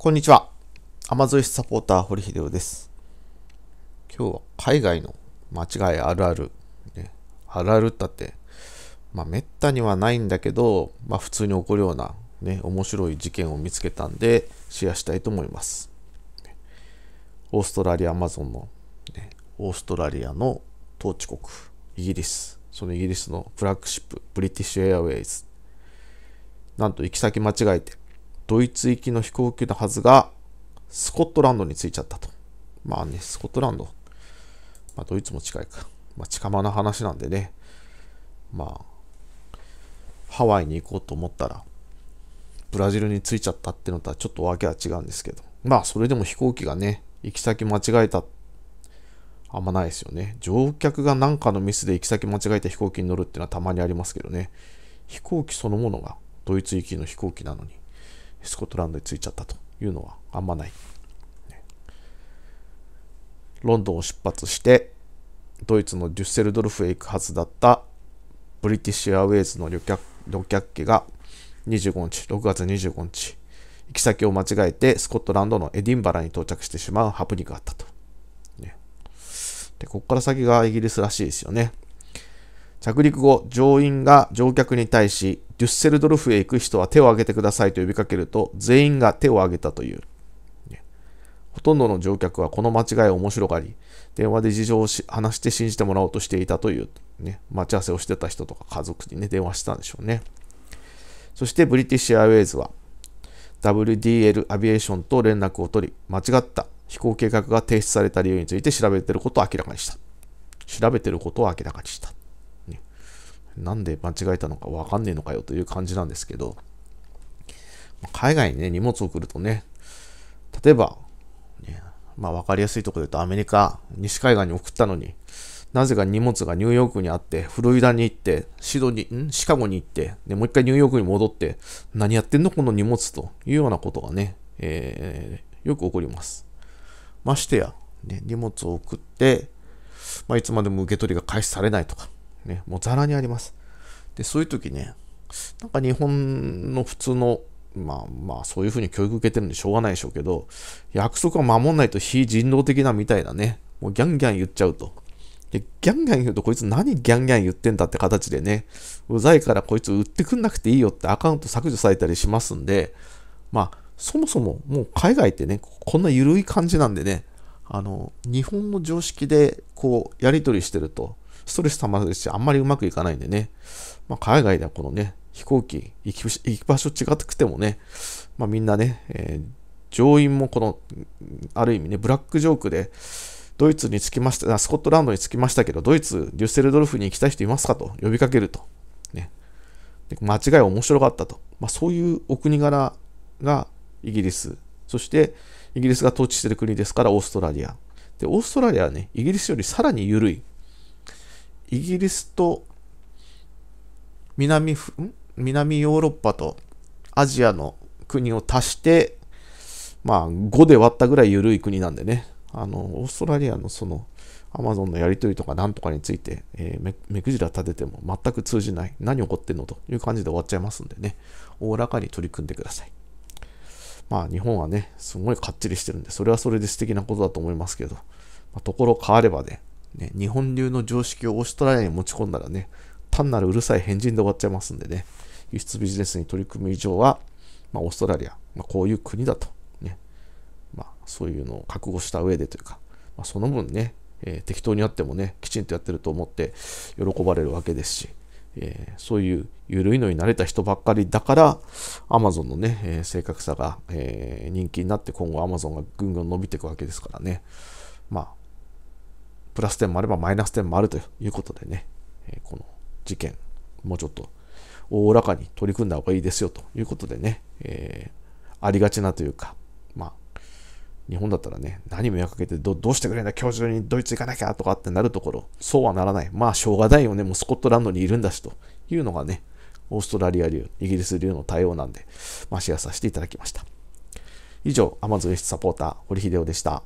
こんにちは。アマゾイスサポーター、堀秀夫です。今日は海外の間違いあるある。ね、あるあるったって、まあ、めったにはないんだけど、まあ、普通に起こるような、ね、面白い事件を見つけたんで、シェアしたいと思います。オーストラリア・アマゾンの、ね、オーストラリアの統治国、イギリス、そのイギリスのフラッグシップ、ブリティッシュ・エアウェイズ、なんと行き先間違えて、ドイツ行きの飛行機のはずが、スコットランドに着いちゃったと。まあね、スコットランド。まあ、ドイツも近いか。まあ、近場の話なんでね。まあ、ハワイに行こうと思ったら、ブラジルに着いちゃったってのとはちょっとわけは違うんですけど。まあ、それでも飛行機がね、行き先間違えた。あんまないですよね。乗客が何かのミスで行き先間違えた飛行機に乗るっていうのはたまにありますけどね。飛行機そのものがドイツ行きの飛行機なのに。スコットランドに着いちゃったというのはあんまない。ロンドンを出発して、ドイツのデュッセルドルフへ行くはずだったブリティッシュアウェイズの旅客旅客機が25日、6月25日、行き先を間違えてスコットランドのエディンバラに到着してしまうハプニングがあったと。ね、でここから先がイギリスらしいですよね。着陸後、乗員が乗客に対し、デュッセルドルフへ行く人は手を挙げてくださいと呼びかけると、全員が手を挙げたという。ほとんどの乗客はこの間違いを面白がり、電話で事情を話して信じてもらおうとしていたという、ね、待ち合わせをしてた人とか家族にね、電話したんでしょうね。そしてブリティッシュアウェイズは、WDL アビエーションと連絡を取り、間違った飛行計画が提出された理由について調べていることを明らかにした。調べていることを明らかにした。なんで間違えたのかわかんねえのかよという感じなんですけど、海外にね、荷物を送るとね、例えば、ね、まあ分かりやすいところで言うとアメリカ、西海岸に送ったのに、なぜか荷物がニューヨークにあって、フロリダに行って、シドニー、シカゴに行って、で、もう一回ニューヨークに戻って、何やってんのこの荷物というようなことがね、えー、よく起こります。ましてや、ね、荷物を送って、まあ、いつまでも受け取りが開始されないとか、ね、もうザラにあります。で、そういう時ね、なんか日本の普通の、まあまあそういうふうに教育受けてるんでしょうがないでしょうけど、約束は守んないと非人道的なみたいなね、もうギャンギャン言っちゃうと。で、ギャンギャン言うとこいつ何ギャンギャン言ってんだって形でね、うざいからこいつ売ってくんなくていいよってアカウント削除されたりしますんで、まあそもそももう海外ってね、こんな緩い感じなんでね、あの、日本の常識でこうやり取りしてると、ストレス溜まるし、あんまりうまくいかないんでね、まあ、海外ではこのね、飛行機、行き場所違くてもね、まあ、みんなね、えー、乗員もこの、ある意味ね、ブラックジョークで、ドイツに着きました、スコットランドに着きましたけど、ドイツ、デュッセルドルフに行きたい人いますかと呼びかけると。ね。間違い面白かったと。まあ、そういうお国柄がイギリス。そして、イギリスが統治している国ですから、オーストラリア。で、オーストラリアはね、イギリスよりさらに緩いイギリスと南ふ、南ヨーロッパとアジアの国を足して、まあ、5で割ったぐらい緩い国なんでね、あの、オーストラリアのその、アマゾンのやり取りとかなんとかについて、えー、目くじら立てても全く通じない。何起こってんのという感じで終わっちゃいますんでね、おおらかに取り組んでください。まあ、日本はね、すごいかっちりしてるんで、それはそれで素敵なことだと思いますけど、まあ、ところ変わればね、ね、日本流の常識をオーストラリアに持ち込んだらね、単なるうるさい変人で終わっちゃいますんでね、輸出ビジネスに取り組む以上は、まあ、オーストラリア、まあ、こういう国だと、ね、まあ、そういうのを覚悟した上でというか、まあ、その分ね、えー、適当にやってもね、きちんとやってると思って喜ばれるわけですし、えー、そういう緩いのに慣れた人ばっかりだから、Amazon のね、えー、正確さが、えー、人気になって今後 Amazon がぐんぐん伸びていくわけですからね。まあ、プラス点もあればマイナス点もあるということでね、えこの事件、もうちょっと大らかに取り組んだ方がいいですよということでね、えー、ありがちなというか、まあ、日本だったらね、何迷惑かけてどうしてくれんだ、今日中にドイツ行かなきゃとかってなるところ、そうはならない。まあ、しょうがないよね、もうスコットランドにいるんだしというのがね、オーストラリア流、イギリス流の対応なんで、まあ、シェアさせていただきました。以上、アマゾン輸出サポーター、堀秀夫でした。